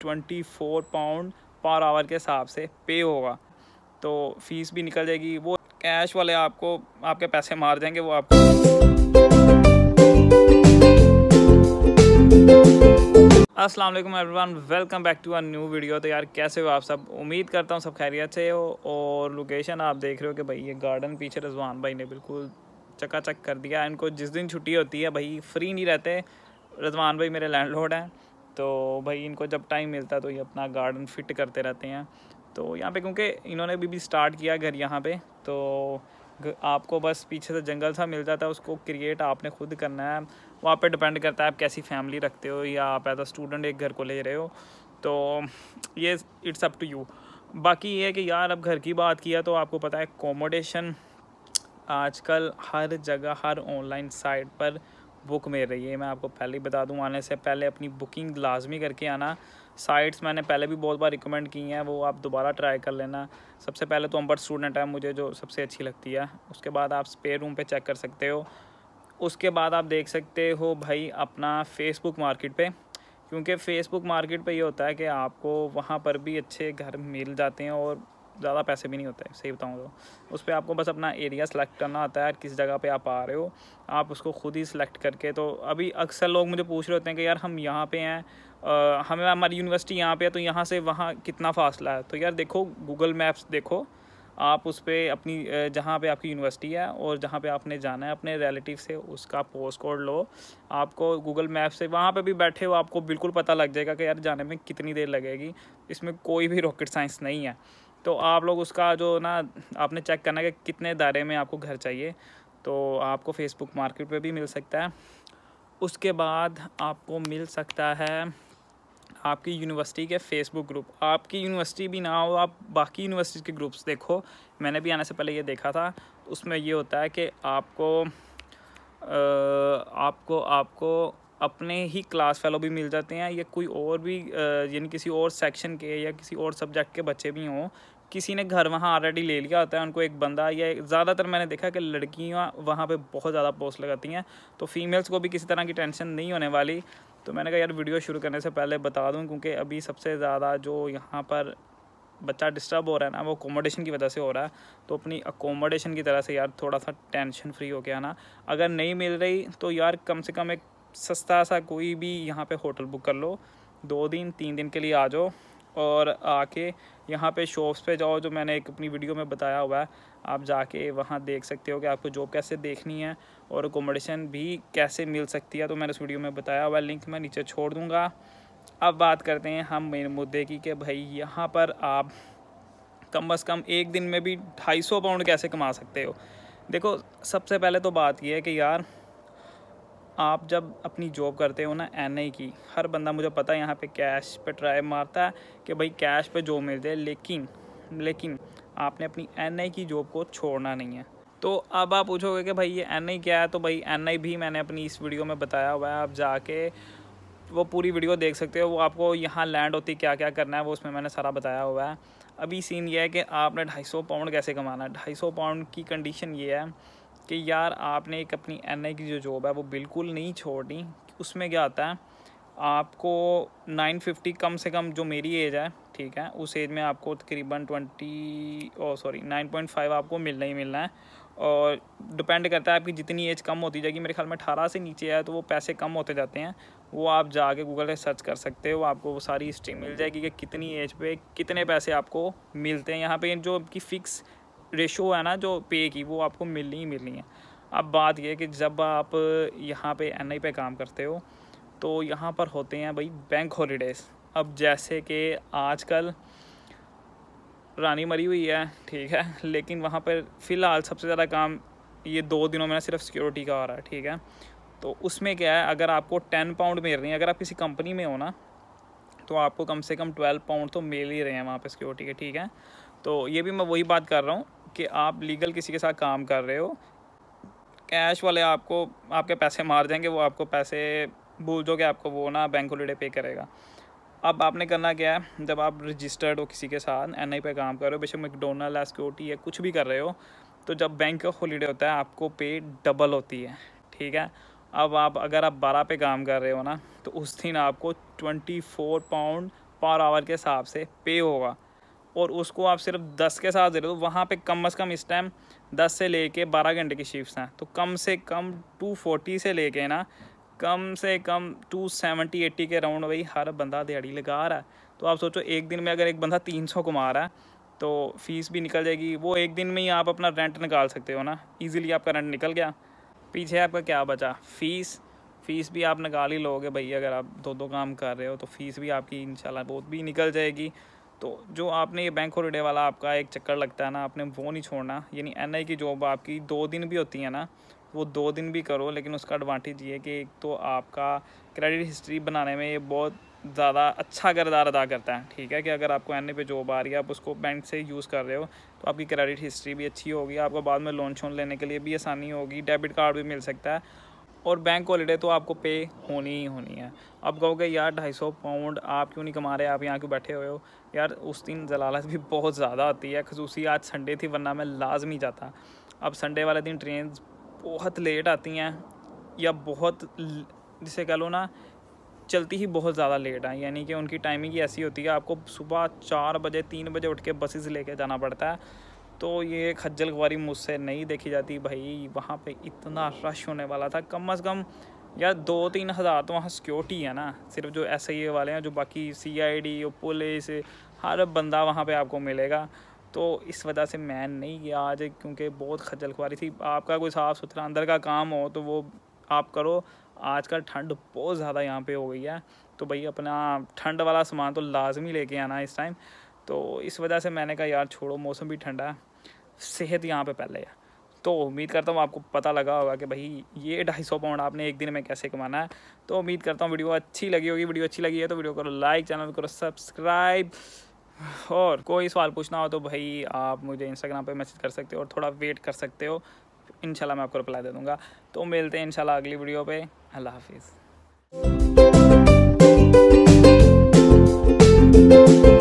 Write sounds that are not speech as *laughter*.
twenty four pound per hour के हिसाब से पे होगा तो फीस भी निकल जाएगी वो कैश वाले आपको आपके पैसे मार देंगे वो आपको अस्सलाम वालेकुम everyone welcome back to our new video तो यार कैसे हो आप सब उम्मीद करता हूँ सब खैरियत से हो और लोकेशन आप देख रहे हो कि भाई ये गार्डन पीछे रजवान भाई ने बिल्कुल चकाचक कर दिया इनको जिस दिन छुट्टी होती है भाई फ्री नहीं रहते रजवान भाई मेरे लोड हैं तो भाई इनको जब टाइम मिलता है तो ये अपना गार्डन फिट करते रहते हैं तो यहाँ पे क्योंकि इन्होंने अभी भी स्टार्ट किया घर यहाँ पे तो आपको बस पीछे से जंगल सा मिल जाता है उसको क्रिएट आपने खुद करना है वहाँ पे डिपेंड करता है आप कैसी फैमिली रखते हो या आप एज अ स्टूडेंट एक घर को ले रहे हो तो ये इट्स अप टू यू बाकी ये है कि यार अब घर की बात किया तो आपको पता है एकोमोडेशन आजकल हर जगह हर ऑनलाइन साइट पर बुक मिल रही है मैं आपको पहले ही बता दूं आने से पहले अपनी बुकिंग लाजमी करके आना साइट्स मैंने पहले भी बहुत बार रिकमेंड की हैं वो आप दोबारा ट्राई कर लेना सबसे पहले तो अम्बर स्टूडेंट है मुझे जो सबसे अच्छी लगती है उसके बाद आप स्पेयर रूम पे चेक कर सकते हो उसके बाद आप देख सकते हो भाई अपना फेसबुक मार्केट पे क्योंकि फेसबुक मार्केट पे ये होता है कि आपको वहाँ पर भी अच्छे घर मिल जाते हैं और ज़्यादा पैसे भी नहीं होते सही बताऊँ तो उस पर आपको बस अपना एरिया सेलेक्ट करना आता है किस जगह पे आप आ रहे हो आप उसको खुद ही सिलेक्ट करके तो अभी अक्सर लोग मुझे पूछ रहे होते हैं कि यार हम यहाँ पे हैं हमें हमारी यूनिवर्सिटी यहाँ पे है तो यहाँ से वहाँ कितना फासला है तो यार देखो गूगल मैप्स देखो आप उस पर अपनी जहाँ पे आपकी यूनिवर्सिटी है और जहाँ पे आपने जाना है अपने रिलेटिव से उसका पोस्ट कोड लो आपको गूगल मैप से वहाँ पे भी बैठे हो आपको बिल्कुल पता लग जाएगा कि यार जाने में कितनी देर लगेगी इसमें कोई भी रॉकेट साइंस नहीं है तो आप लोग उसका जो ना आपने चेक करना कि कितने दायरे में आपको घर चाहिए तो आपको फेसबुक मार्केट पे भी मिल सकता है उसके बाद आपको मिल सकता है आपकी यूनिवर्सिटी के फेसबुक ग्रुप आपकी यूनिवर्सिटी भी ना हो आप बाकी यूनिवर्सिटी के ग्रुप्स देखो मैंने भी आने से पहले ये देखा था उसमें ये होता है कि आपको आपको आपको अपने ही क्लास फेलो भी मिल जाते हैं या कोई और भी यानी किसी और सेक्शन के या किसी और सब्जेक्ट के बच्चे भी हों किसी ने घर वहाँ ऑलरेडी ले लिया होता है उनको एक बंदा या ज़्यादातर मैंने देखा कि लड़कियाँ वहाँ पे बहुत ज़्यादा पोस्ट लगाती हैं तो फीमेल्स को भी किसी तरह की टेंशन नहीं होने वाली तो मैंने कहा यार वीडियो शुरू करने से पहले बता दूँ क्योंकि अभी सबसे ज़्यादा जो यहाँ पर बच्चा डिस्टर्ब हो रहा है ना वो अकोमोडेशन की वजह से हो रहा है तो अपनी अकोमोडेशन की तरह से यार थोड़ा सा टेंशन फ्री हो गया ना अगर नहीं मिल रही तो यार कम से कम एक सस्ता सा कोई भी यहाँ पे होटल बुक कर लो दो दिन तीन दिन के लिए आ जाओ और आके यहाँ पे शॉप्स पे जाओ जो मैंने एक अपनी वीडियो में बताया हुआ है आप जाके वहाँ देख सकते हो कि आपको जॉब कैसे देखनी है और अकोमोडेशन भी कैसे मिल सकती है तो मैंने उस वीडियो में बताया हुआ लिंक मैं नीचे छोड़ दूँगा अब बात करते हैं हम मेन मुद्दे की कि भाई यहाँ पर आप कम अज़ कम एक दिन में भी ढाई सौ पाउंड कैसे कमा सकते हो देखो सबसे पहले तो बात यह है कि यार आप जब अपनी जॉब करते हो ना एन आई की हर बंदा मुझे पता है यहाँ पे कैश पे ट्राई मारता है कि भाई कैश पे जॉब मिल जाए लेकिन लेकिन आपने अपनी एन आई की जॉब को छोड़ना नहीं है तो अब आप पूछोगे कि भाई ये एन आई क्या है तो भाई एन आई भी मैंने अपनी इस वीडियो में बताया हुआ है आप जाके वो पूरी वीडियो देख सकते हो वो आपको यहाँ लैंड होती क्या क्या करना है वो उसमें मैंने सारा बताया हुआ है अभी सीन ये है कि आपने 250 पाउंड कैसे कमाना है 250 पाउंड की कंडीशन ये है कि यार आपने एक अपनी एन की जो जॉब है वो बिल्कुल नहीं छोड़नी उसमें क्या आता है आपको 950 कम से कम जो मेरी एज है ठीक है उस एज में आपको तकरीबन 20 ओ सॉरी 9.5 आपको मिलना ही मिलना है और डिपेंड करता है आपकी जितनी एज कम होती जाएगी मेरे ख्याल में अठारह से नीचे है तो वो पैसे कम होते जाते हैं वो आप जाके गूगल पे सर्च कर सकते हो आपको वो सारी हिस्ट्री मिल जाएगी कि कितनी एज पे कितने पैसे आपको मिलते हैं यहाँ पे जो आपकी फ़िक्स रेशो है ना जो पे की वो आपको मिलनी ही मिलनी है अब बात यह कि जब आप यहाँ पे एन पे काम करते हो तो यहाँ पर होते हैं भाई बैंक हॉलीडेज़ अब जैसे कि आजकल रानी मरी हुई है ठीक है लेकिन वहाँ पर फ़िलहाल सबसे ज़्यादा काम ये दो दिनों में ना सिर्फ सिक्योरिटी का आ रहा है ठीक है तो उसमें क्या है अगर आपको टेन पाउंड मिल रही है अगर आप किसी कंपनी में हो ना तो आपको कम से कम ट्वेल्व पाउंड तो मिल ही रहे हैं वहाँ पर सिक्योरिटी के ठीक है तो ये भी मैं वही बात कर रहा हूँ कि आप लीगल किसी के साथ काम कर रहे हो कैश वाले आपको आपके पैसे मार देंगे वो आपको पैसे भूल दोगे आपको वो ना बैंक हॉलीडे पे करेगा अब आपने करना क्या है जब आप रजिस्टर्ड हो किसी के साथ एन आई पे काम कर रहे हो बेशक मैकडोनल्ड या सिक्योरिटी या कुछ भी कर रहे हो तो जब बैंक का हॉलीडे होता है आपको पे डबल होती है ठीक है अब आप अगर आप बारह पे काम कर रहे हो ना तो उस दिन आपको twenty four pound per hour के हिसाब से पे होगा और उसको आप सिर्फ दस के साथ दे रहे हो तो वहाँ पे कम से कम इस टाइम दस से लेके बारह घंटे की शिफ्ट हैं तो कम से कम टू फोर्टी से लेके ना कम से कम टू सेवेंटी एट्टी के राउंड भाई हर बंदा दिहाड़ी लगा रहा है तो आप सोचो एक दिन में अगर एक बंदा तीन सौ कमा रहा है तो फीस भी निकल जाएगी वो एक दिन में ही आप अपना रेंट निकाल सकते हो ना ईजिली आपका रेंट निकल गया पीछे आपका क्या बचा फ़ीस फ़ीस भी आप निकाल ही लोगे भाई अगर आप दो दो काम कर रहे हो तो फ़ीस भी आपकी इंशाल्लाह बहुत भी निकल जाएगी तो जो आपने ये बैंक हॉलीडे वाला आपका एक चक्कर लगता है ना आपने वो नहीं छोड़ना यानी एन की जॉब आपकी दो दिन भी होती है ना वो दो दिन भी करो लेकिन उसका एडवांटेज ये कि एक तो आपका क्रेडिट हिस्ट्री बनाने में ये बहुत ज़्यादा अच्छा किरदार अदा करता है ठीक है कि अगर आपको एन पे जॉब आ रही है आप उसको बैंक से यूज़ कर रहे हो तो आपकी क्रेडिट हिस्ट्री भी अच्छी होगी आपको बाद में लोन शोन लेने के लिए भी आसानी होगी डेबिट कार्ड भी मिल सकता है और बैंक हॉलीडे तो आपको पे होनी ही होनी है आप कहोगे यार ढाई सौ पाउंड आप क्यों नहीं कमा रहे आप यहाँ क्यों बैठे हुए हो यार उस दिन जलालत भी *laughs* बहुत ज़्यादा आती है खसूसी आज संडे थी वरना मैं लाजमी जाता अब संडे वाले दिन ट्रेन बहुत लेट आती हैं या बहुत जिसे कह लो ना चलती ही बहुत ज़्यादा लेट है यानी कि उनकी टाइमिंग ही ऐसी होती है आपको सुबह चार बजे तीन बजे उठ के बसेस लेके जाना पड़ता है तो ये खज्जल गवारी मुझसे नहीं देखी जाती भाई वहाँ पे इतना रश होने वाला था कम अज़ कम यार दो तीन हज़ार तो वहाँ सिक्योरिटी है ना सिर्फ जो एस आई ए वाले हैं जो बाकी सी आई डी पुलिस हर बंदा वहाँ पे आपको मिलेगा तो इस वजह से मैं नहीं गया आज क्योंकि बहुत खज्जल खुआरी थी आपका कोई साफ़ सुथरा अंदर का काम हो तो वो आप करो आज का ठंड बहुत ज़्यादा यहाँ पर हो गई है तो भाई अपना ठंड वाला सामान तो लाजमी लेके आना इस टाइम तो इस वजह से मैंने कहा यार छोड़ो मौसम भी ठंडा है सेहत यहाँ पे पहले है तो उम्मीद करता हूँ आपको पता लगा होगा कि भाई ये ढाई सौ पाउंड आपने एक दिन में कैसे कमाना है तो उम्मीद करता हूँ वीडियो अच्छी लगी होगी वीडियो अच्छी लगी है तो वीडियो करो लाइक चैनल करो सब्सक्राइब और कोई सवाल पूछना हो तो भाई आप मुझे इंस्टाग्राम पर मैसेज कर सकते हो और थोड़ा वेट कर सकते हो इनशाला मैं आपको रिप्लाई दे दूँगा तो मिलते हैं इनशाला अगली वीडियो पर अल्लाह हाफिज़